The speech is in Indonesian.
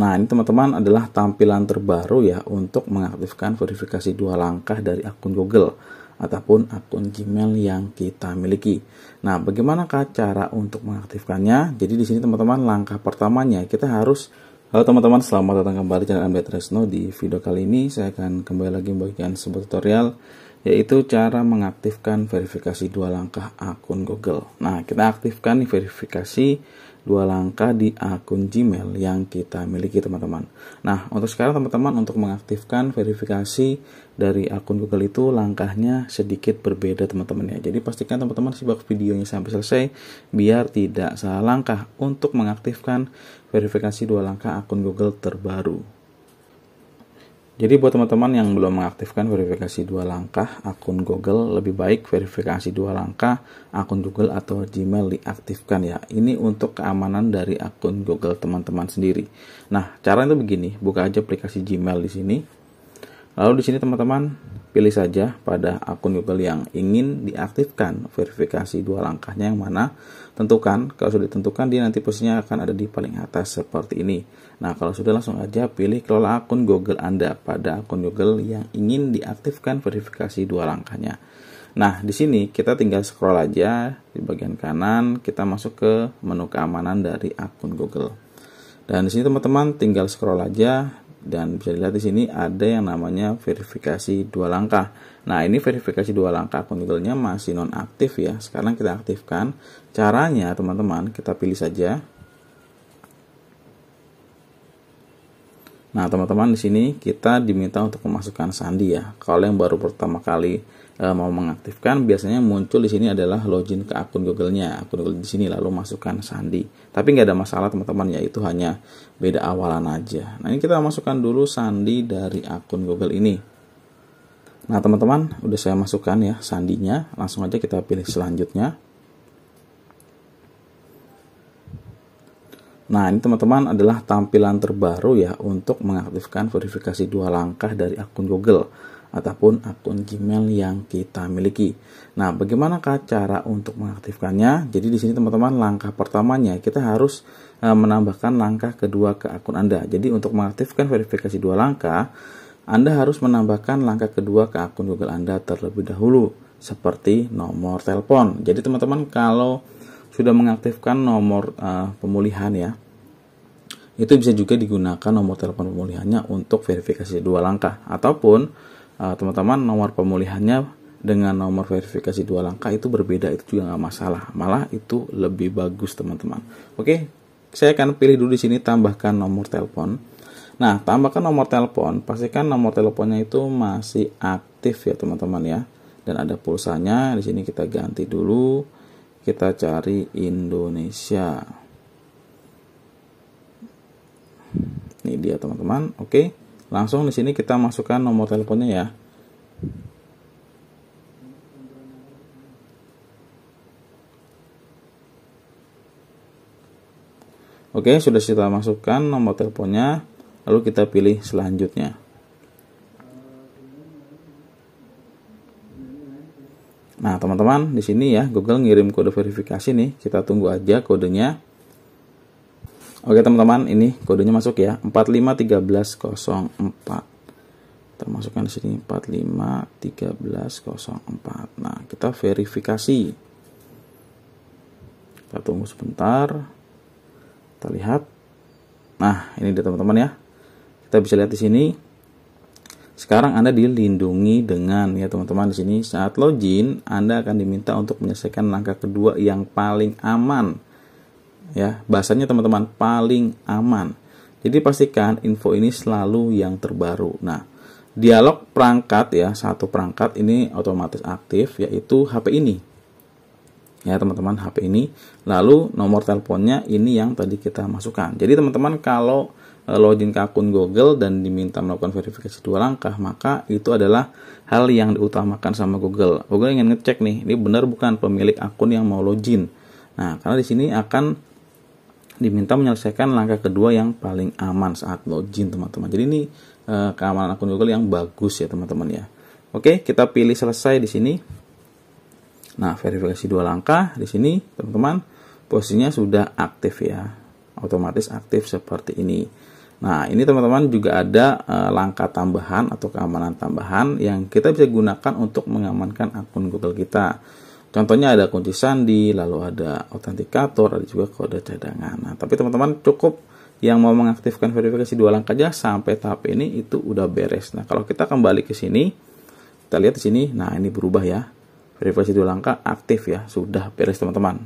Nah, ini teman-teman adalah tampilan terbaru ya untuk mengaktifkan verifikasi dua langkah dari akun Google ataupun akun Gmail yang kita miliki. Nah, bagaimanakah cara untuk mengaktifkannya? Jadi di sini teman-teman langkah pertamanya kita harus Halo teman-teman, selamat datang kembali channel Ambil Resno Di video kali ini saya akan kembali lagi membagikan sebuah tutorial yaitu cara mengaktifkan verifikasi dua langkah akun Google. Nah, kita aktifkan verifikasi dua langkah di akun Gmail yang kita miliki teman-teman. Nah, untuk sekarang teman-teman untuk mengaktifkan verifikasi dari akun Google itu langkahnya sedikit berbeda teman-teman ya. Jadi pastikan teman-teman simak videonya sampai selesai biar tidak salah langkah untuk mengaktifkan verifikasi dua langkah akun Google terbaru. Jadi buat teman-teman yang belum mengaktifkan verifikasi dua langkah akun Google, lebih baik verifikasi dua langkah akun Google atau Gmail diaktifkan ya. Ini untuk keamanan dari akun Google teman-teman sendiri. Nah, cara itu begini, buka aja aplikasi Gmail di sini. Lalu di sini teman-teman pilih saja pada akun Google yang ingin diaktifkan verifikasi dua langkahnya yang mana tentukan kalau sudah ditentukan dia nanti posisinya akan ada di paling atas seperti ini nah kalau sudah langsung aja pilih kelola akun Google Anda pada akun Google yang ingin diaktifkan verifikasi dua langkahnya nah di sini kita tinggal scroll aja di bagian kanan kita masuk ke menu keamanan dari akun Google dan di sini teman-teman tinggal scroll aja dan bisa dilihat di sini ada yang namanya verifikasi dua langkah. Nah, ini verifikasi dua langkah akun Google-nya masih non aktif ya. Sekarang kita aktifkan. Caranya, teman-teman, kita pilih saja Nah, teman-teman di sini kita diminta untuk memasukkan sandi ya. Kalau yang baru pertama kali e, mau mengaktifkan, biasanya muncul di sini adalah login ke akun Google-nya. Akun Google di sini lalu masukkan sandi. Tapi nggak ada masalah teman-teman ya, itu hanya beda awalan aja. Nah, ini kita masukkan dulu sandi dari akun Google ini. Nah, teman-teman, udah saya masukkan ya sandinya. Langsung aja kita pilih selanjutnya. Nah, ini teman-teman adalah tampilan terbaru ya untuk mengaktifkan verifikasi dua langkah dari akun Google ataupun akun Gmail yang kita miliki. Nah, bagaimanakah cara untuk mengaktifkannya? Jadi di sini teman-teman langkah pertamanya kita harus e, menambahkan langkah kedua ke akun Anda. Jadi untuk mengaktifkan verifikasi dua langkah, Anda harus menambahkan langkah kedua ke akun Google Anda terlebih dahulu seperti nomor telepon. Jadi teman-teman kalau sudah mengaktifkan nomor uh, pemulihan ya itu bisa juga digunakan nomor telepon pemulihannya untuk verifikasi dua langkah ataupun eh, teman-teman uh, nomor pemulihannya dengan nomor verifikasi dua langkah itu berbeda itu juga nggak masalah malah itu lebih bagus teman-teman oke saya akan pilih dulu di sini tambahkan nomor telepon nah tambahkan nomor telepon pastikan nomor teleponnya itu masih aktif ya teman-teman ya dan ada pulsanya di sini kita ganti dulu kita cari Indonesia ini dia teman-teman oke langsung di sini kita masukkan nomor teleponnya ya Oke, sudah kita masukkan nomor teleponnya, lalu kita pilih selanjutnya. Nah, teman-teman, di sini ya Google ngirim kode verifikasi nih. Kita tunggu aja kodenya. Oke, teman-teman, ini kodenya masuk ya. 451304. Termasukkan di sini 451304. Nah, kita verifikasi. Kita tunggu sebentar. Kita lihat. Nah, ini dia teman-teman ya. Kita bisa lihat di sini sekarang Anda dilindungi dengan ya teman-teman di sini saat login Anda akan diminta untuk menyelesaikan langkah kedua yang paling aman. Ya, bahasanya teman-teman paling aman. Jadi pastikan info ini selalu yang terbaru. Nah, dialog perangkat ya, satu perangkat ini otomatis aktif yaitu HP ini. Ya, teman-teman, HP ini lalu nomor teleponnya ini yang tadi kita masukkan. Jadi teman-teman kalau Eh, login ke akun Google dan diminta melakukan verifikasi dua langkah, maka itu adalah hal yang diutamakan sama Google. Google ingin ngecek nih, ini benar bukan pemilik akun yang mau login. Nah, karena di sini akan diminta menyelesaikan langkah kedua yang paling aman saat login, teman-teman. Jadi ini e, keamanan akun Google yang bagus ya, teman-teman ya. Oke, kita pilih selesai di sini. Nah, verifikasi dua langkah di sini, teman-teman, posisinya sudah aktif ya. Otomatis aktif seperti ini. Nah, ini teman-teman juga ada eh, langkah tambahan atau keamanan tambahan yang kita bisa gunakan untuk mengamankan akun Google kita. Contohnya ada kunci sandi, lalu ada autentikator, ada juga kode cadangan. Nah, tapi teman-teman cukup yang mau mengaktifkan verifikasi dua langkah aja sampai tahap ini itu udah beres. Nah, kalau kita kembali ke sini, kita lihat di sini, nah ini berubah ya. Verifikasi dua langkah aktif ya, sudah beres teman-teman.